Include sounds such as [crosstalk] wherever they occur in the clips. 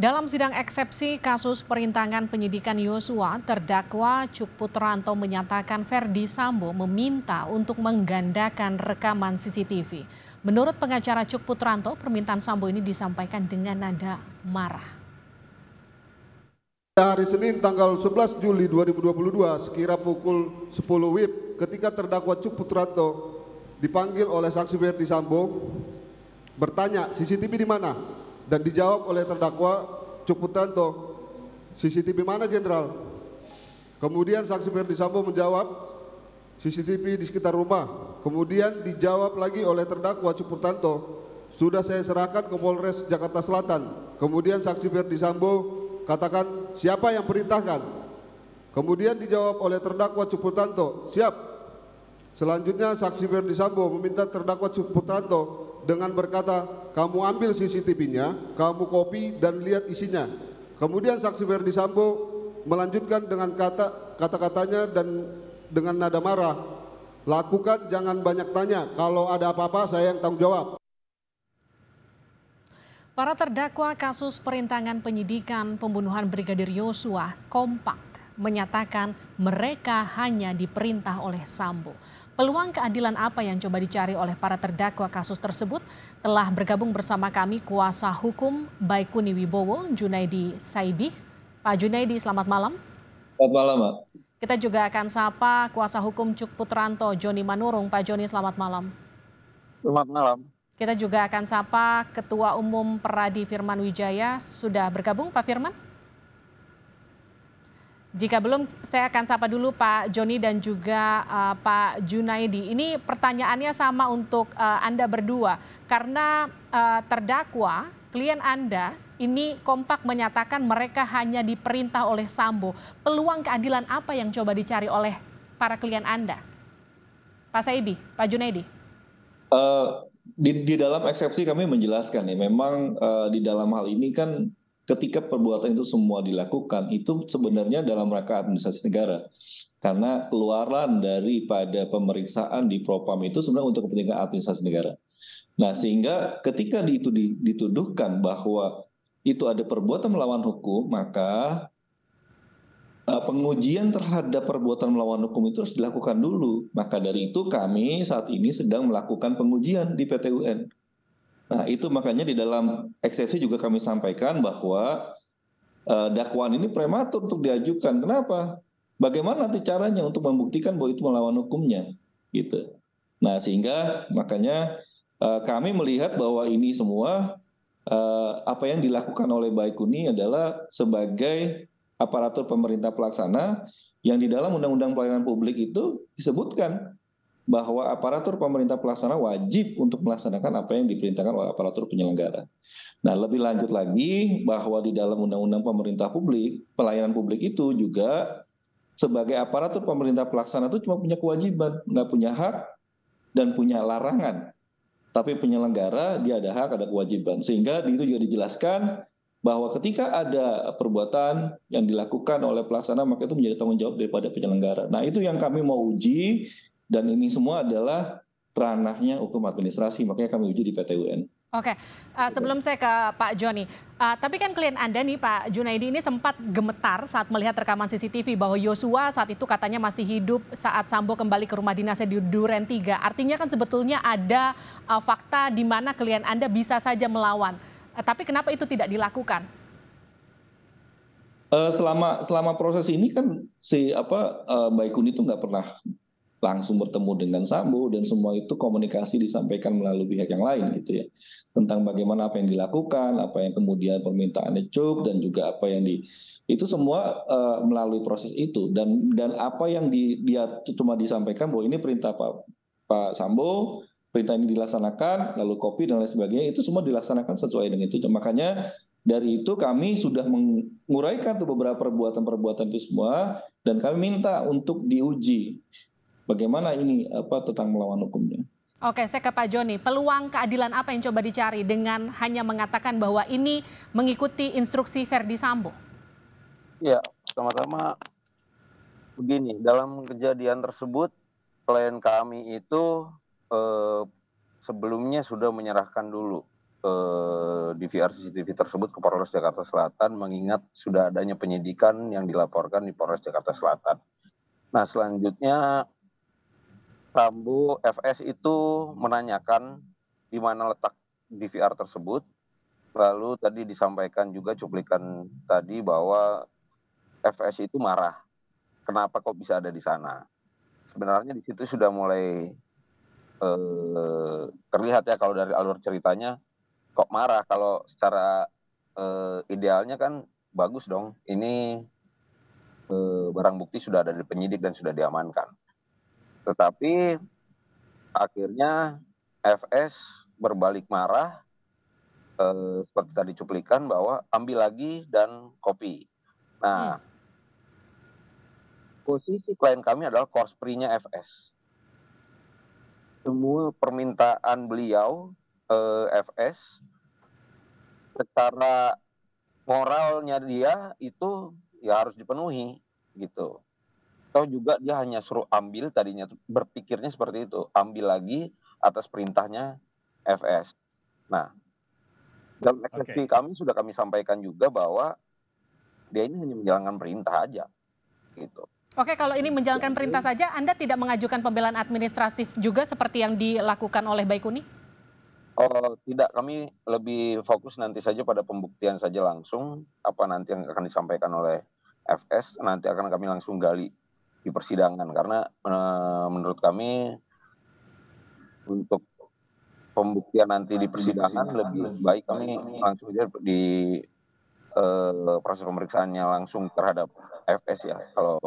Dalam sidang eksepsi kasus perintangan penyidikan Yosua, terdakwa Cuk Putranto menyatakan Verdi Sambo meminta untuk menggandakan rekaman CCTV. Menurut pengacara Cuk Putranto, permintaan Sambo ini disampaikan dengan nada marah. Hari Senin tanggal 11 Juli 2022 sekira pukul 10 WIB ketika terdakwa Cuk Putranto dipanggil oleh saksi Verdi Sambo bertanya CCTV di mana? dan dijawab oleh terdakwa Cukutanto CCTV mana jenderal kemudian saksi Ferdi Sambo menjawab CCTV di sekitar rumah kemudian dijawab lagi oleh terdakwa Cukutanto sudah saya serahkan ke Polres Jakarta Selatan kemudian saksi Ferdi Sambo katakan siapa yang perintahkan kemudian dijawab oleh terdakwa Cukutanto siap Selanjutnya saksi Ferdi Sambo meminta terdakwa Cukutanto dengan berkata, kamu ambil CCTV-nya, kamu copy dan lihat isinya. Kemudian saksi Verdi Sambo melanjutkan dengan kata kata-katanya dan dengan nada marah, lakukan jangan banyak tanya, kalau ada apa-apa saya yang tanggung jawab. Para terdakwa kasus perintangan penyidikan pembunuhan Brigadir Yosua kompak menyatakan mereka hanya diperintah oleh Sambo. Peluang keadilan apa yang coba dicari oleh para terdakwa kasus tersebut telah bergabung bersama kami kuasa hukum Baikuni Wibowo, Junaidi Saibi. Pak Junaidi, selamat malam. Selamat malam, Pak. Kita juga akan sapa kuasa hukum Cuk Putranto, Joni Manurung. Pak Joni, selamat malam. Selamat malam. Kita juga akan sapa Ketua Umum Peradi Firman Wijaya. Sudah bergabung, Pak Firman? Jika belum, saya akan sapa dulu Pak Joni dan juga uh, Pak Junaidi. Ini pertanyaannya sama untuk uh, Anda berdua. Karena uh, terdakwa, klien Anda ini kompak menyatakan mereka hanya diperintah oleh Sambo. Peluang keadilan apa yang coba dicari oleh para klien Anda? Pak Saidi, Pak Junaidi. Uh, di, di dalam eksepsi kami menjelaskan ya, memang uh, di dalam hal ini kan ketika perbuatan itu semua dilakukan itu sebenarnya dalam rangka administrasi negara karena keluaran daripada pemeriksaan di propam itu sebenarnya untuk kepentingan administrasi negara. Nah, sehingga ketika itu dituduhkan bahwa itu ada perbuatan melawan hukum, maka eh, pengujian terhadap perbuatan melawan hukum itu harus dilakukan dulu. Maka dari itu kami saat ini sedang melakukan pengujian di PTUN. Nah, itu makanya di dalam eksepsi juga kami sampaikan bahwa eh, dakwaan ini prematur untuk diajukan. Kenapa? Bagaimana nanti caranya untuk membuktikan bahwa itu melawan hukumnya? Gitu. Nah, sehingga makanya eh, kami melihat bahwa ini semua eh, apa yang dilakukan oleh Baikuni adalah sebagai aparatur pemerintah pelaksana yang di dalam Undang-Undang Pelayanan Publik itu disebutkan bahwa aparatur pemerintah pelaksana wajib untuk melaksanakan apa yang diperintahkan oleh aparatur penyelenggara. Nah, lebih lanjut lagi bahwa di dalam undang-undang pemerintah publik, pelayanan publik itu juga sebagai aparatur pemerintah pelaksana itu cuma punya kewajiban, nggak punya hak dan punya larangan. Tapi penyelenggara dia ada hak, ada kewajiban. Sehingga di itu juga dijelaskan bahwa ketika ada perbuatan yang dilakukan oleh pelaksana maka itu menjadi tanggung jawab daripada penyelenggara. Nah, itu yang kami mau uji dan ini semua adalah ranahnya hukum administrasi makanya kami uji di PTUN. Oke, Oke, uh, sebelum saya ke Pak Joni, uh, tapi kan klien Anda nih Pak Junaidi ini sempat gemetar saat melihat rekaman CCTV bahwa Yosua saat itu katanya masih hidup saat Sambo kembali ke rumah dinasnya di Duren 3. Artinya kan sebetulnya ada uh, fakta di mana klien Anda bisa saja melawan. Uh, tapi kenapa itu tidak dilakukan? Uh, selama selama proses ini kan si apa uh, Baikuni itu nggak pernah langsung bertemu dengan Sambo dan semua itu komunikasi disampaikan melalui pihak yang lain gitu ya tentang bagaimana apa yang dilakukan apa yang kemudian permintaannya cuk dan juga apa yang di itu semua uh, melalui proses itu dan dan apa yang di, dia cuma disampaikan bahwa ini perintah Pak Pak Sambo perintah ini dilaksanakan lalu kopi dan lain sebagainya itu semua dilaksanakan sesuai dengan itu makanya dari itu kami sudah menguraikan tuh beberapa perbuatan-perbuatan itu semua dan kami minta untuk diuji bagaimana ini apa tentang melawan hukumnya. Oke, saya ke Pak Joni. Peluang keadilan apa yang coba dicari dengan hanya mengatakan bahwa ini mengikuti instruksi Verdi Sambo? Ya, pertama-tama begini, dalam kejadian tersebut klien kami itu eh, sebelumnya sudah menyerahkan dulu eh, DVR CCTV tersebut ke Polres Jakarta Selatan mengingat sudah adanya penyidikan yang dilaporkan di Polres Jakarta Selatan. Nah, selanjutnya Sambo FS itu menanyakan di mana letak DVR tersebut. Lalu tadi disampaikan juga cuplikan tadi bahwa FS itu marah. Kenapa kok bisa ada di sana? Sebenarnya di situ sudah mulai eh, terlihat ya kalau dari alur ceritanya kok marah kalau secara eh, idealnya kan bagus dong. Ini eh, barang bukti sudah ada di penyidik dan sudah diamankan. Tetapi akhirnya FS berbalik marah eh, seperti tadi cuplikan bahwa ambil lagi dan copy. Nah, hmm. posisi klien kami adalah korspirnya nya FS. Semua permintaan beliau eh, FS secara moralnya dia itu ya harus dipenuhi gitu. Atau juga dia hanya suruh ambil tadinya berpikirnya seperti itu, ambil lagi atas perintahnya FS. Nah, dalam eksepsi okay. kami sudah kami sampaikan juga bahwa dia ini hanya menjalankan perintah aja, gitu. Oke, kalau ini menjalankan perintah saja, Anda tidak mengajukan pembelaan administratif juga seperti yang dilakukan oleh Baikuni? Oh, tidak, kami lebih fokus nanti saja pada pembuktian saja langsung apa nanti yang akan disampaikan oleh FS nanti akan kami langsung gali di persidangan karena e, menurut kami untuk pembuktian nanti di persidangan lebih baik kami langsung saja di e, proses pemeriksaannya langsung terhadap FS ya. Kalau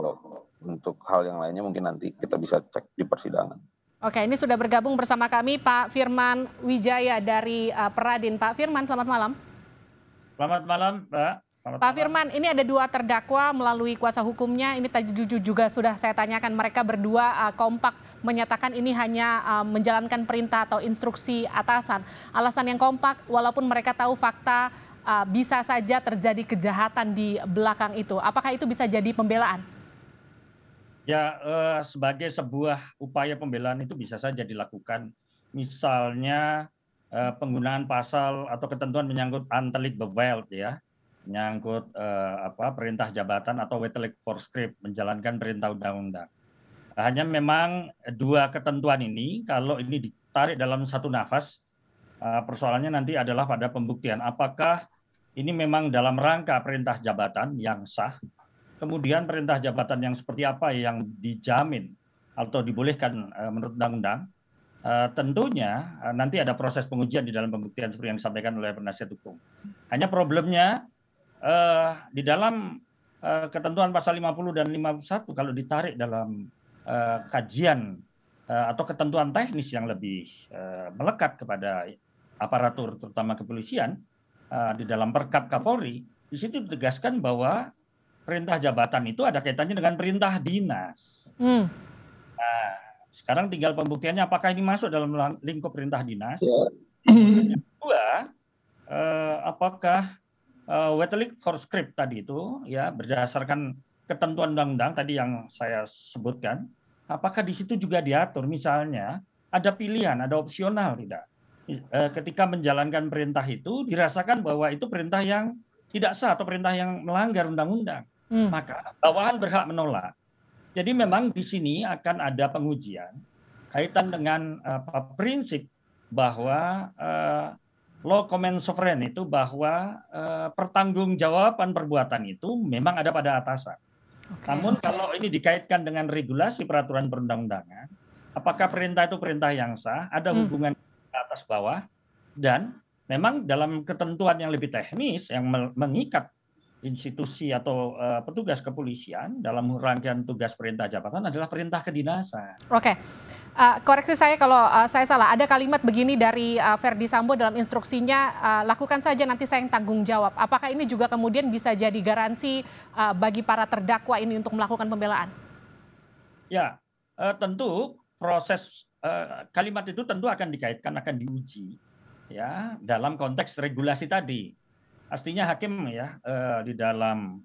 untuk hal yang lainnya mungkin nanti kita bisa cek di persidangan. Oke, ini sudah bergabung bersama kami Pak Firman Wijaya dari uh, Peradin. Pak Firman, selamat malam. Selamat malam, Pak. Selamat Pak malam. Firman, ini ada dua terdakwa melalui kuasa hukumnya. Ini tadi juga sudah saya tanyakan, mereka berdua uh, kompak menyatakan ini hanya uh, menjalankan perintah atau instruksi atasan. Alasan yang kompak, walaupun mereka tahu fakta uh, bisa saja terjadi kejahatan di belakang itu. Apakah itu bisa jadi pembelaan? Ya, uh, sebagai sebuah upaya pembelaan itu bisa saja dilakukan. Misalnya uh, penggunaan pasal atau ketentuan menyangkut antelit bevel, ya menyangkut eh, apa perintah jabatan atau wetelik for script menjalankan perintah undang-undang. Hanya memang dua ketentuan ini kalau ini ditarik dalam satu nafas eh, persoalannya nanti adalah pada pembuktian apakah ini memang dalam rangka perintah jabatan yang sah. Kemudian perintah jabatan yang seperti apa yang dijamin atau dibolehkan eh, menurut undang-undang. Uh, tentunya uh, nanti ada proses pengujian di dalam pembuktian seperti yang disampaikan oleh penasihat hukum. Hanya problemnya eh, di dalam eh, ketentuan pasal 50 dan 51 kalau ditarik dalam eh, kajian eh, atau ketentuan teknis yang lebih eh, melekat kepada aparatur terutama kepolisian eh, di dalam Perkap Kapolri di situ ditegaskan bahwa perintah jabatan itu ada kaitannya dengan perintah dinas. Hmm. Nah, sekarang tinggal pembuktiannya apakah ini masuk dalam lingkup perintah dinas. Yeah. Ya. kedua, eh, apakah uh, Wetelik for script tadi itu ya berdasarkan ketentuan undang-undang tadi yang saya sebutkan, apakah di situ juga diatur misalnya ada pilihan, ada opsional tidak? Eh, ketika menjalankan perintah itu dirasakan bahwa itu perintah yang tidak sah atau perintah yang melanggar undang-undang, hmm. maka bawahan berhak menolak. Jadi memang di sini akan ada pengujian kaitan dengan apa eh, prinsip bahwa eh, law comment sovereign itu bahwa pertanggung eh, pertanggungjawaban perbuatan itu memang ada pada atasan. Okay. Namun kalau ini dikaitkan dengan regulasi peraturan perundang-undangan, apakah perintah itu perintah yang sah, ada hmm. hubungan atas bawah dan memang dalam ketentuan yang lebih teknis yang mengikat institusi atau uh, petugas kepolisian dalam rangkaian tugas perintah jabatan adalah perintah kedinasan. Oke, okay. uh, eh, koreksi saya kalau uh, saya salah. Ada kalimat begini dari uh, Verdi Sambo dalam instruksinya, uh, lakukan saja nanti saya yang tanggung jawab. Apakah ini juga kemudian bisa jadi garansi uh, bagi para terdakwa ini untuk melakukan pembelaan? Ya, uh, tentu proses uh, kalimat itu tentu akan dikaitkan akan diuji ya dalam konteks regulasi tadi Artinya hakim ya eh, di dalam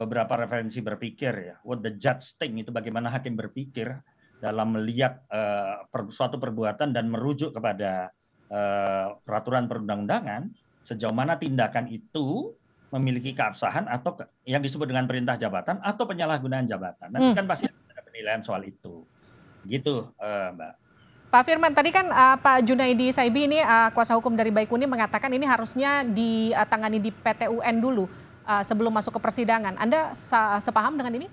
beberapa referensi berpikir ya, what the judge think itu bagaimana hakim berpikir dalam melihat eh, suatu perbuatan dan merujuk kepada eh, peraturan perundang-undangan sejauh mana tindakan itu memiliki keabsahan atau yang disebut dengan perintah jabatan atau penyalahgunaan jabatan. Nanti hmm. kan pasti ada penilaian soal itu. Gitu, eh, Mbak. Pak Firman, tadi kan uh, Pak Junaidi Saibi ini uh, kuasa hukum dari Baikuni mengatakan ini harusnya ditangani di PTUN dulu uh, sebelum masuk ke persidangan. Anda sepaham dengan ini?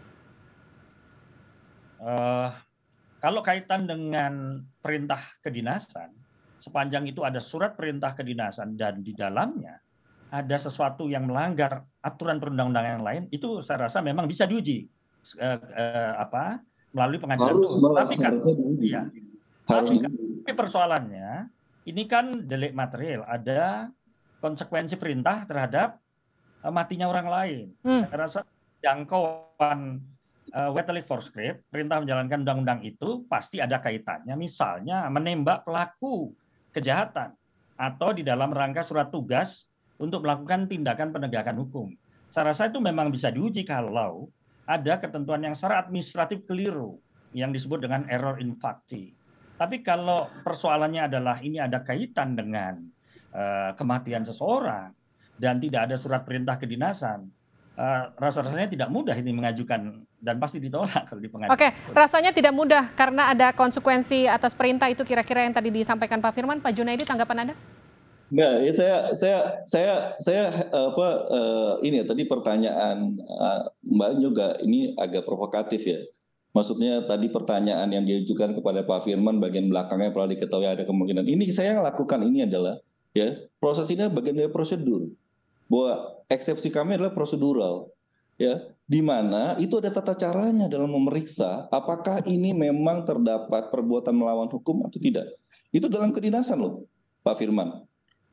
Uh, kalau kaitan dengan perintah kedinasan, sepanjang itu ada surat perintah kedinasan dan di dalamnya ada sesuatu yang melanggar aturan perundang-undangan yang lain, itu saya rasa memang bisa diuji uh, uh, apa melalui pengadilan. Harus, Tapi kan, ya, harus kan tapi, persoalannya ini kan delik material ada konsekuensi perintah terhadap uh, matinya orang lain. Hmm. Saya rasa jangkauan uh, for script perintah menjalankan undang-undang itu pasti ada kaitannya misalnya menembak pelaku kejahatan atau di dalam rangka surat tugas untuk melakukan tindakan penegakan hukum. Saya rasa itu memang bisa diuji kalau ada ketentuan yang secara administratif keliru yang disebut dengan error in facti. Tapi kalau persoalannya adalah ini ada kaitan dengan uh, kematian seseorang dan tidak ada surat perintah kedinasan, uh, rasa-rasanya tidak mudah ini mengajukan dan pasti ditolak kalau di pengadilan. Oke, rasanya tidak mudah karena ada konsekuensi atas perintah itu kira-kira yang tadi disampaikan Pak Firman, Pak Junaidi tanggapan Anda? Nah, ya saya saya saya saya apa uh, ini ya tadi pertanyaan uh, Mbak juga ini agak provokatif ya. Maksudnya tadi pertanyaan yang diajukan kepada Pak Firman bagian belakangnya perlu diketahui ada kemungkinan. Ini saya lakukan ini adalah ya proses ini bagian dari prosedur bahwa eksepsi kami adalah prosedural ya di mana itu ada tata caranya dalam memeriksa apakah ini memang terdapat perbuatan melawan hukum atau tidak. Itu dalam kedinasan loh Pak Firman.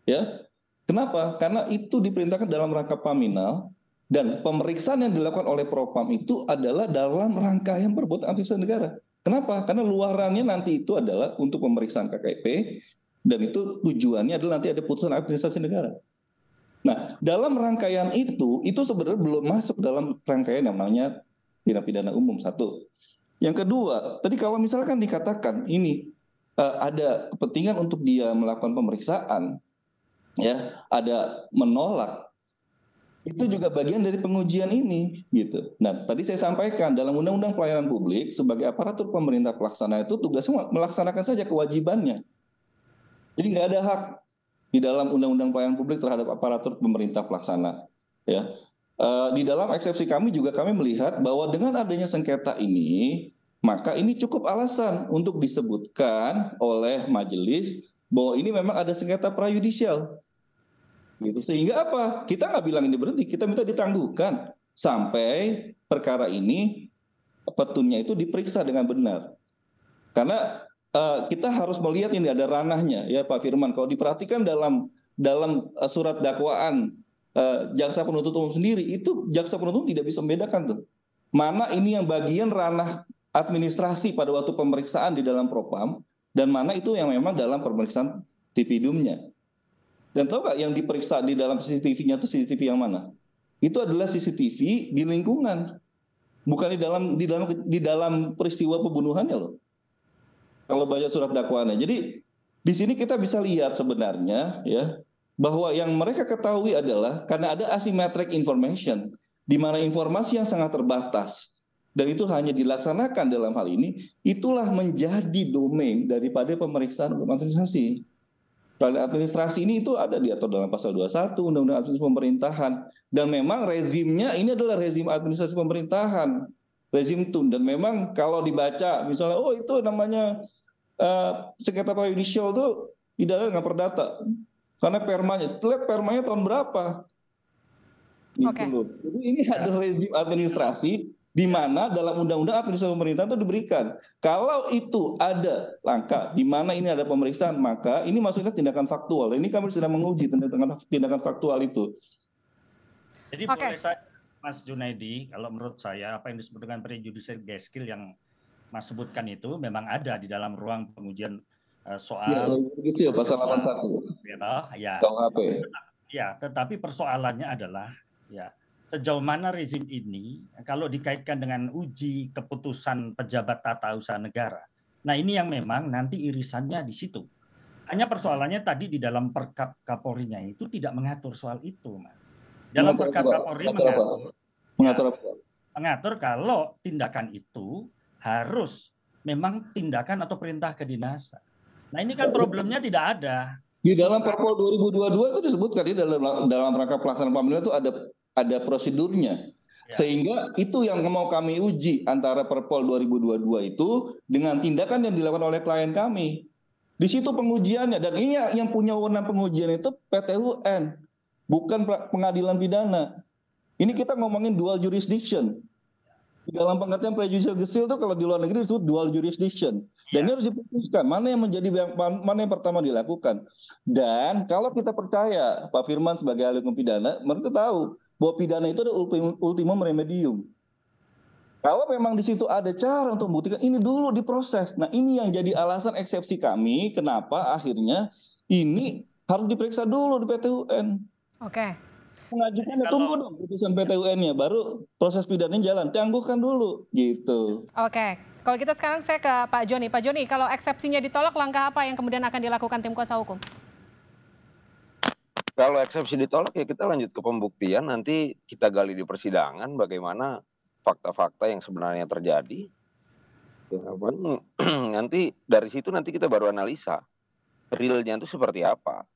Ya. Kenapa? Karena itu diperintahkan dalam rangka paminal dan pemeriksaan yang dilakukan oleh Propam itu adalah dalam rangkaian perbuatan antisipasi negara. Kenapa? Karena luarannya nanti itu adalah untuk pemeriksaan KKP dan itu tujuannya adalah nanti ada putusan administrasi negara. Nah, dalam rangkaian itu, itu sebenarnya belum masuk dalam rangkaian yang namanya tindak pidana umum satu. Yang kedua, tadi kalau misalkan dikatakan ini eh, ada kepentingan untuk dia melakukan pemeriksaan, ya ada menolak itu juga bagian dari pengujian ini gitu. Nah, tadi saya sampaikan dalam Undang-Undang Pelayanan Publik sebagai aparatur pemerintah pelaksana itu tugasnya melaksanakan saja kewajibannya. Jadi nggak ada hak di dalam Undang-Undang Pelayanan Publik terhadap aparatur pemerintah pelaksana. Ya, eh, di dalam eksepsi kami juga kami melihat bahwa dengan adanya sengketa ini, maka ini cukup alasan untuk disebutkan oleh majelis bahwa ini memang ada sengketa prajudisial Gitu. Sehingga apa? Kita nggak bilang ini berhenti, kita minta ditangguhkan sampai perkara ini petunnya itu diperiksa dengan benar. Karena uh, kita harus melihat ini ada ranahnya ya Pak Firman. Kalau diperhatikan dalam dalam uh, surat dakwaan uh, jaksa penuntut umum sendiri itu jaksa penuntut umum tidak bisa membedakan tuh mana ini yang bagian ranah administrasi pada waktu pemeriksaan di dalam propam dan mana itu yang memang dalam pemeriksaan tipidumnya. Dan tahu nggak yang diperiksa di dalam CCTV-nya itu CCTV yang mana? Itu adalah CCTV di lingkungan, bukan di dalam di dalam di dalam peristiwa pembunuhannya loh. Kalau baca surat dakwaannya. Jadi di sini kita bisa lihat sebenarnya ya bahwa yang mereka ketahui adalah karena ada asymmetric information di mana informasi yang sangat terbatas dan itu hanya dilaksanakan dalam hal ini itulah menjadi domain daripada pemeriksaan untuk administrasi. Pelanggaran administrasi ini itu ada diatur dalam pasal 21 Undang-Undang Administrasi Pemerintahan dan memang rezimnya ini adalah rezim administrasi pemerintahan, rezim tun dan memang kalau dibaca misalnya oh itu namanya uh, eh, sengketa prajudicial itu tidak dengan perdata karena permanya lihat permanya tahun berapa gitu okay. loh. Jadi ini ada rezim administrasi di mana dalam undang-undang administrasi pemerintahan itu diberikan. Kalau itu ada langkah di mana ini ada pemeriksaan, maka ini maksudnya tindakan faktual. Ini kami sudah menguji tindakan tindakan faktual itu. Jadi okay. boleh saya Mas Junaidi, kalau menurut saya apa yang disebut dengan prejudicial skill yang Mas sebutkan itu memang ada di dalam ruang pengujian eh, soal ya, prejudicial ya, pasal 81. Ya, ya. KUHP. Ya, tetapi persoalannya adalah ya sejauh mana rezim ini kalau dikaitkan dengan uji keputusan pejabat tata usaha negara. Nah ini yang memang nanti irisannya di situ. Hanya persoalannya tadi di dalam perkap Kapolrinya itu tidak mengatur soal itu, Mas. Dalam perkap Kapolri mengatur mengatur, mengatur, kalau tindakan itu harus memang tindakan atau perintah ke dinas. Nah ini kan problemnya tidak ada. Di dalam Perpol 2022 itu disebutkan di dalam dalam rangka pelaksanaan pemilu itu ada ada prosedurnya. Ya. Sehingga itu yang mau kami uji antara Perpol 2022 itu dengan tindakan yang dilakukan oleh klien kami. Di situ pengujiannya dan ini yang punya wewenang pengujian itu PTUN bukan pengadilan pidana. Ini kita ngomongin dual jurisdiction. Di dalam pengertian prejudicial gesil itu kalau di luar negeri disebut dual jurisdiction. Dan ya. ini harus diputuskan mana yang menjadi mana yang pertama dilakukan. Dan kalau kita percaya Pak Firman sebagai ahli hukum pidana, mereka tahu bahwa pidana itu adalah ultimum, ultimum remedium. Kalau memang di situ ada cara untuk membuktikan ini dulu diproses. Nah, ini yang jadi alasan eksepsi kami kenapa akhirnya ini harus diperiksa dulu di PTUN. Oke. Okay. Mengajukan ya, tunggu dong putusan PTUN-nya baru proses pidananya jalan. Tangguhkan dulu gitu. Oke. Okay. Kalau kita gitu sekarang saya ke Pak Joni. Pak Joni, kalau eksepsinya ditolak langkah apa yang kemudian akan dilakukan tim kuasa hukum? Kalau eksepsi ditolak ya kita lanjut ke pembuktian nanti kita gali di persidangan bagaimana fakta-fakta yang sebenarnya terjadi. Ya, [clears throat] nanti dari situ nanti kita baru analisa realnya itu seperti apa.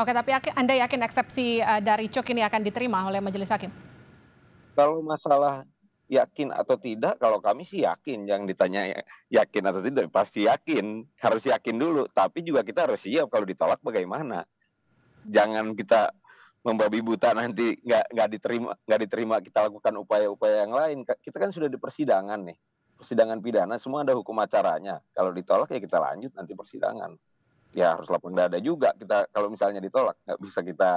Oke, tapi Anda yakin eksepsi eh, dari Cuk ini akan diterima oleh majelis hakim? Kalau masalah yakin atau tidak, kalau kami sih yakin. Yang ditanya [laughs] yakin atau tidak, pasti yakin. Harus yakin dulu. Tapi juga kita harus siap kalau ditolak bagaimana jangan kita membabi buta nanti nggak nggak diterima nggak diterima kita lakukan upaya-upaya yang lain kita kan sudah di persidangan nih persidangan pidana semua ada hukum acaranya kalau ditolak ya kita lanjut nanti persidangan ya harus lapang dada juga kita kalau misalnya ditolak nggak bisa kita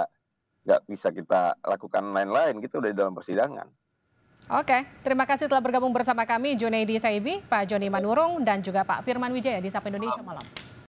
nggak bisa kita lakukan lain-lain gitu udah di dalam persidangan Oke, terima kasih telah bergabung bersama kami Junaidi Saibi, Pak Joni Manurung, dan juga Pak Firman Wijaya di Sapa Indonesia Malam.